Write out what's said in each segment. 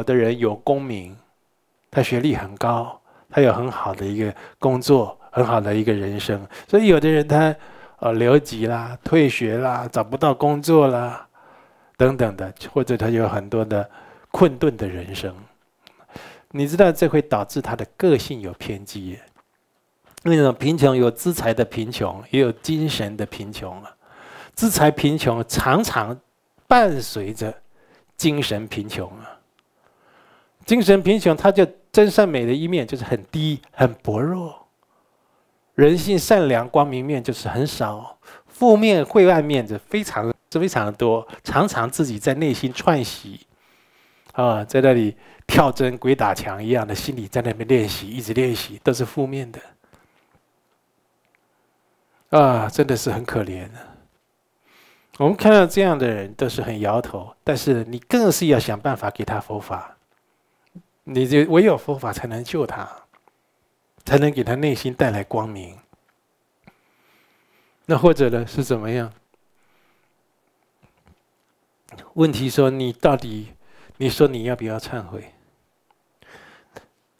有的人有功名，他学历很高，他有很好的一个工作，很好的一个人生。所以有的人他呃留级啦、退学啦、找不到工作啦等等的，或者他有很多的困顿的人生。你知道，这会导致他的个性有偏激。那种贫穷有资财的贫穷，也有精神的贫穷啊。资财贫穷常常伴随着精神贫穷啊。精神贫穷，他就真善美的一面就是很低、很薄弱；人性善良、光明面就是很少，负面、晦暗面就非常、是非常的多。常常自己在内心串习，啊，在那里跳针、鬼打墙一样的心理，在那边练习，一直练习，都是负面的。啊，真的是很可怜。我们看到这样的人，都是很摇头，但是你更是要想办法给他佛法。你就唯有佛法才能救他，才能给他内心带来光明。那或者呢，是怎么样？问题说你到底，你说你要不要忏悔？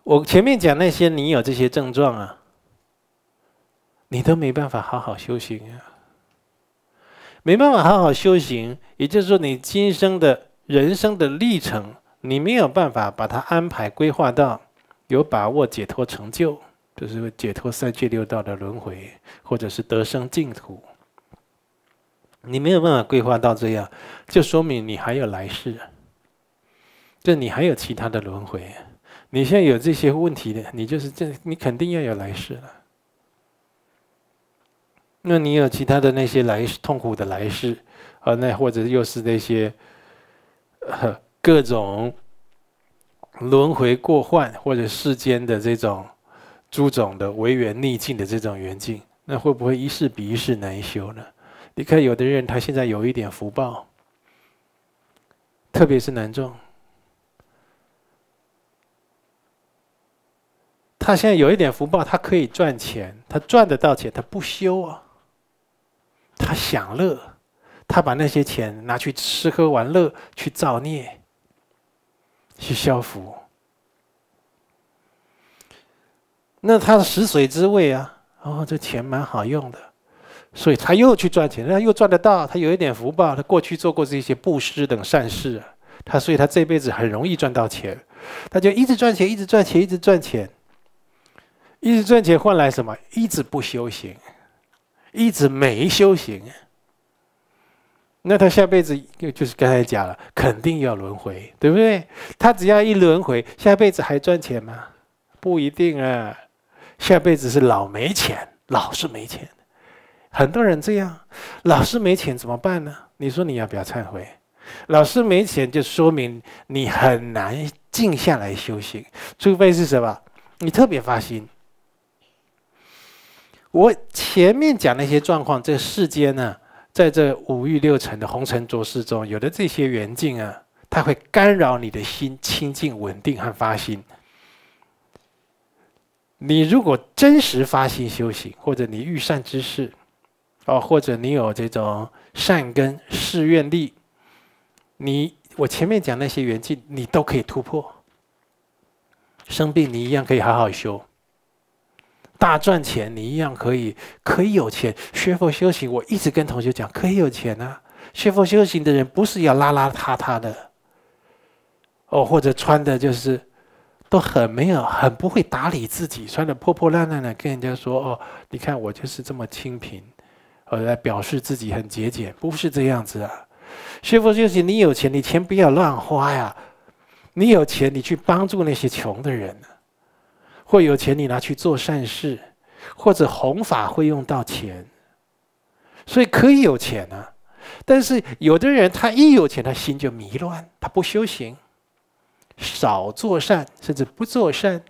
我前面讲那些，你有这些症状啊，你都没办法好好修行啊，没办法好好修行，也就是说，你今生的人生的历程。你没有办法把它安排规划到有把握解脱成就，就是解脱三界六道的轮回，或者是得生净土。你没有办法规划到这样，就说明你还有来世，就你还有其他的轮回。你现在有这些问题的，你就是这，你肯定要有来世了。那你有其他的那些来世痛苦的来世啊？那或者又是那些？各种轮回过患，或者世间的这种诸种的违缘逆境的这种缘境，那会不会一世比一世难修呢？你看，有的人他现在有一点福报，特别是男众，他现在有一点福报，他可以赚钱，他赚得到钱，他不修啊，他享乐，他把那些钱拿去吃喝玩乐，去造孽。去消福，那他的食水之味啊！哦，这钱蛮好用的，所以他又去赚钱，他又赚得到。他有一点福报，他过去做过这些布施等善事，他所以他这辈子很容易赚到钱。他就一直赚钱，一直赚钱，一直赚钱，一直赚钱换来什么？一直不修行，一直没修行。那他下辈子就就是刚才讲了，肯定要轮回，对不对？他只要一轮回，下辈子还赚钱吗？不一定啊。下辈子是老没钱，老是没钱。很多人这样，老是没钱怎么办呢？你说你要不要忏悔？老是没钱就说明你很难静下来修行，除非是什么？你特别发心。我前面讲那些状况，这世间呢？在这五欲六尘的红尘浊世中，有的这些缘境啊，它会干扰你的心清净、稳定和发心。你如果真实发心修行，或者你遇善之事，哦，或者你有这种善根、誓愿力，你我前面讲那些缘境，你都可以突破。生病你一样可以好好修。大赚钱，你一样可以，可以有钱。学佛修行，我一直跟同学讲，可以有钱啊。学佛修行的人，不是要邋邋遢遢的，哦，或者穿的就是都很没有，很不会打理自己，穿的破破烂烂的，跟人家说，哦，你看我就是这么清贫，呃，来表示自己很节俭，不是这样子啊。学佛修行，你有钱，你钱不要乱花呀。你有钱，你去帮助那些穷的人。或有钱你拿去做善事，或者弘法会用到钱，所以可以有钱啊。但是有的人他一有钱，他心就迷乱，他不修行，少做善，甚至不做善，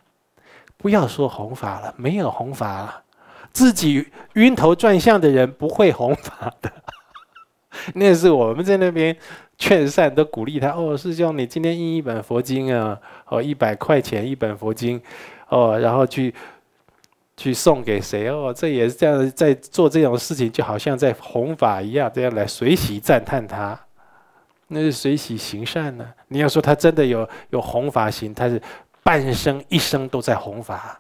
不要说弘法了，没有弘法，自己晕头转向的人不会弘法的，那是我们在那边。劝善都鼓励他哦，师兄，你今天印一本佛经啊，哦，一百块钱一本佛经，哦，然后去，去送给谁哦？这也是这样在做这种事情，就好像在弘法一样，这样来随喜赞叹他，那是随喜行善呢。你要说他真的有有弘法心，他是半生一生都在弘法，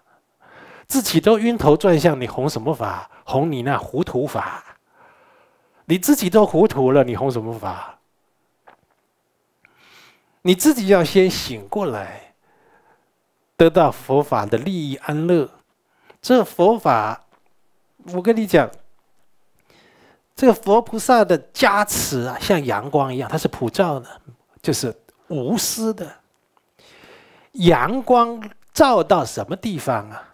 自己都晕头转向，你弘什么法？弘你那糊涂法，你自己都糊涂了，你弘什么法？你自己要先醒过来，得到佛法的利益安乐。这佛法，我跟你讲，这个佛菩萨的加持啊，像阳光一样，它是普照的，就是无私的。阳光照到什么地方啊？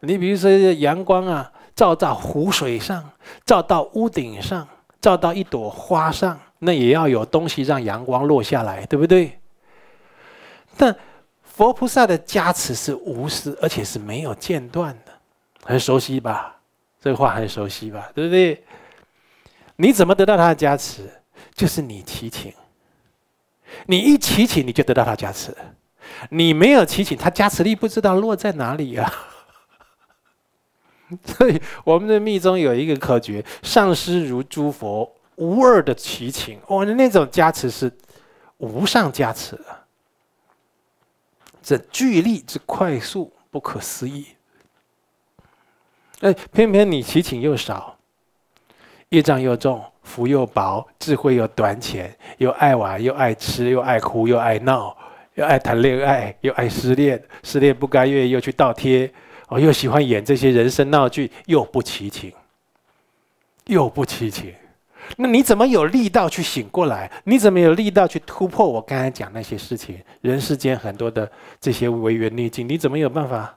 你比如说阳光啊，照到湖水上，照到屋顶上，照到一朵花上，那也要有东西让阳光落下来，对不对？但佛菩萨的加持是无私，而且是没有间断的。很熟悉吧？这话很熟悉吧？对不对？你怎么得到他的加持？就是你祈请。你一祈请，你就得到他加持。你没有祈请，他加持力不知道落在哪里呀。所以我们的密宗有一个口诀：上师如诸佛，无二的祈请。哦，那种加持是无上加持。这巨力之快速，不可思议。哎，偏偏你奇情又少，业障又重，福又薄，智慧又短浅，又爱玩，又爱吃，又爱哭，又爱闹，又爱谈恋爱，又爱失恋，失恋不甘愿又去倒贴，哦，又喜欢演这些人生闹剧，又不奇情，又不齐情。那你怎么有力道去醒过来？你怎么有力道去突破我刚才讲那些事情？人世间很多的这些违缘逆境，你怎么有办法？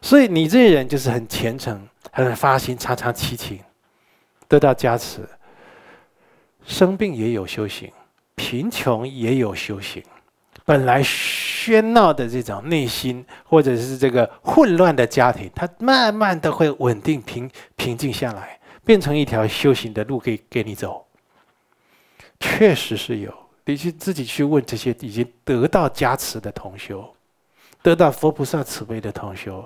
所以你这人就是很虔诚，很发心，常常祈请，得到加持。生病也有修行，贫穷也有修行。本来喧闹的这种内心，或者是这个混乱的家庭，它慢慢的会稳定、平平静下来。变成一条修行的路给给你走，确实是有，你去自己去问这些已经得到加持的同修，得到佛菩萨慈悲的同修，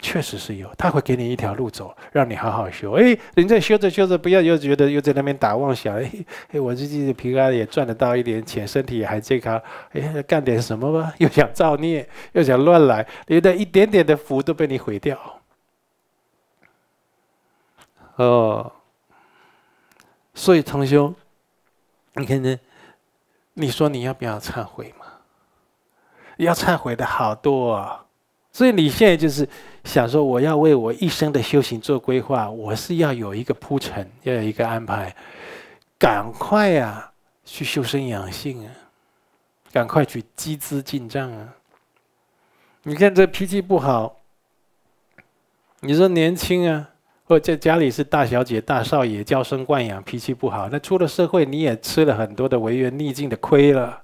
确实是有，他会给你一条路走，让你好好修。哎，人在修着修着，不要又觉得又在那边打妄想。哎，我最近平安也赚得到一点钱，身体也还健康。哎，干点什么吧？又想造孽，又想乱来，连一点点的福都被你毁掉。哦，所以同修，你看呢？你说你要不要忏悔嘛？要忏悔的好多，所以你现在就是想说，我要为我一生的修行做规划，我是要有一个铺陈，要有一个安排，赶快呀去修身养性啊，赶快去积资进账啊！你看这脾气不好，你说年轻啊。在家里是大小姐大少爷娇生惯养脾气不好，那出了社会你也吃了很多的违约逆境的亏了，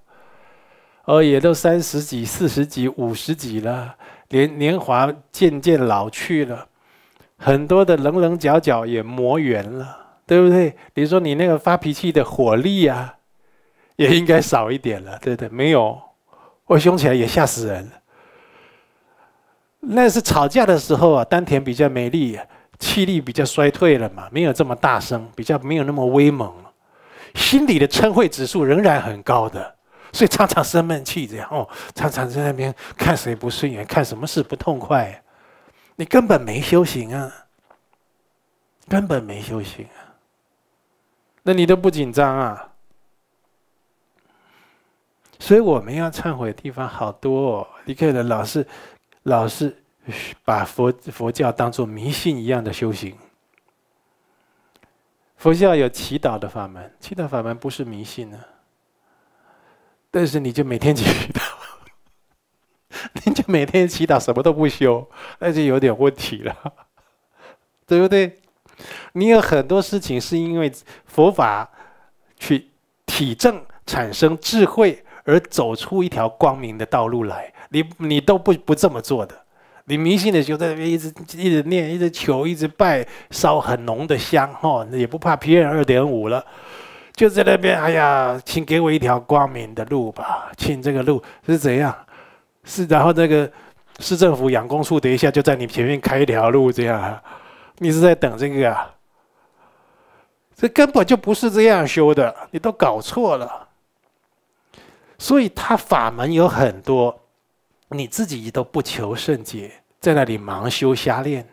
而也都三十几、四十几、五十几了，年年华渐渐老去了，很多的棱棱角角也磨圆了，对不对？比如说你那个发脾气的火力啊，也应该少一点了，对不对？没有，我凶起来也吓死人了，那是吵架的时候啊，丹田比较美丽。气力比较衰退了嘛，没有这么大声，比较没有那么威猛了。心理的称悔指数仍然很高的，所以常常生闷气，这样哦，常常在那边看谁不顺眼，看什么事不痛快。你根本没修行啊，根本没修行啊。那你都不紧张啊？所以我们要忏悔的地方好多哦。你看人老是老是。把佛佛教当做迷信一样的修行，佛教有祈祷的法门，祈祷法门不是迷信呢。但是你就每天祈祷，你就每天祈祷，什么都不修，那就有点问题了，对不对？你有很多事情是因为佛法去体证产生智慧而走出一条光明的道路来，你你都不不这么做的。你迷信的时候，在那边一直一直念，一直求，一直拜，烧很浓的香，哈，也不怕 PM 二点五了，就在那边，哎呀，请给我一条光明的路吧，请这个路是怎样？是然后那个市政府养工处等一下就在你前面开一条路，这样，你是在等这个？啊？这根本就不是这样修的，你都搞错了。所以他法门有很多。你自己都不求甚解，在那里盲修瞎练。